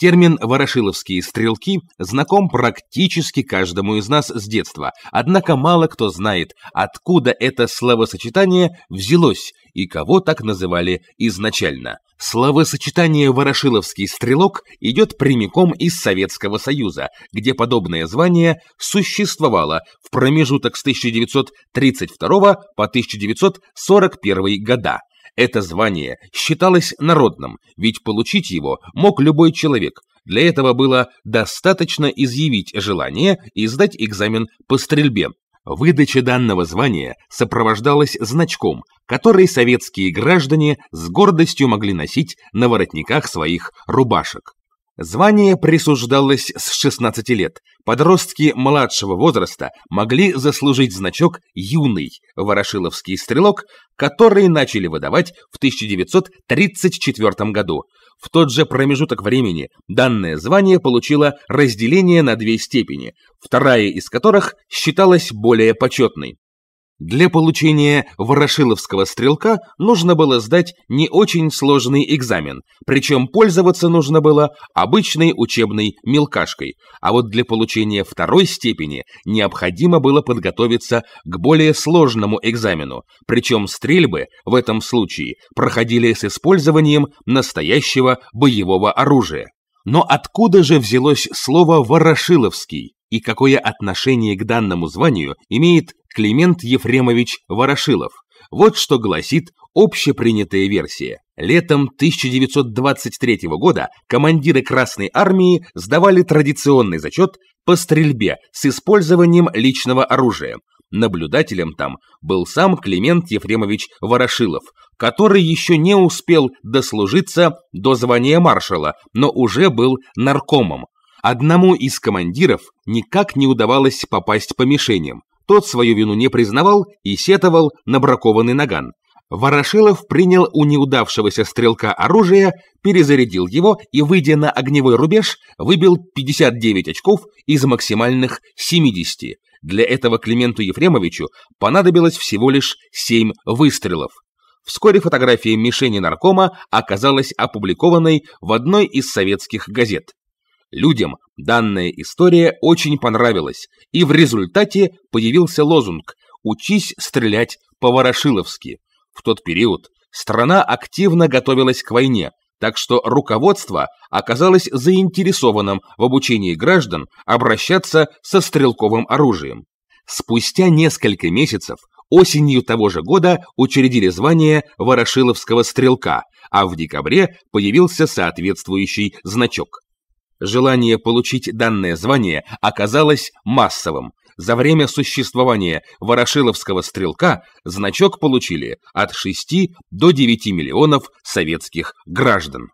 Термин «ворошиловские стрелки» знаком практически каждому из нас с детства, однако мало кто знает, откуда это словосочетание взялось и кого так называли изначально. Словосочетание «ворошиловский стрелок» идет прямиком из Советского Союза, где подобное звание существовало в промежуток с 1932 по 1941 года. Это звание считалось народным, ведь получить его мог любой человек. Для этого было достаточно изъявить желание и сдать экзамен по стрельбе. Выдача данного звания сопровождалась значком, который советские граждане с гордостью могли носить на воротниках своих рубашек. Звание присуждалось с 16 лет. Подростки младшего возраста могли заслужить значок «Юный» ворошиловский стрелок, который начали выдавать в 1934 году. В тот же промежуток времени данное звание получило разделение на две степени, вторая из которых считалась более почетной. Для получения ворошиловского стрелка нужно было сдать не очень сложный экзамен, причем пользоваться нужно было обычной учебной мелкашкой, а вот для получения второй степени необходимо было подготовиться к более сложному экзамену, причем стрельбы в этом случае проходили с использованием настоящего боевого оружия. Но откуда же взялось слово «ворошиловский»? и какое отношение к данному званию имеет Климент Ефремович Ворошилов. Вот что гласит общепринятая версия. Летом 1923 года командиры Красной Армии сдавали традиционный зачет по стрельбе с использованием личного оружия. Наблюдателем там был сам Климент Ефремович Ворошилов, который еще не успел дослужиться до звания маршала, но уже был наркомом. Одному из командиров никак не удавалось попасть по мишеням. Тот свою вину не признавал и сетовал на бракованный наган. Ворошилов принял у неудавшегося стрелка оружие, перезарядил его и, выйдя на огневой рубеж, выбил 59 очков из максимальных 70. Для этого Клименту Ефремовичу понадобилось всего лишь 7 выстрелов. Вскоре фотография мишени наркома оказалась опубликованной в одной из советских газет. Людям данная история очень понравилась, и в результате появился лозунг «Учись стрелять по-ворошиловски». В тот период страна активно готовилась к войне, так что руководство оказалось заинтересованным в обучении граждан обращаться со стрелковым оружием. Спустя несколько месяцев осенью того же года учредили звание Ворошиловского стрелка, а в декабре появился соответствующий значок. Желание получить данное звание оказалось массовым. За время существования Ворошиловского стрелка значок получили от 6 до 9 миллионов советских граждан.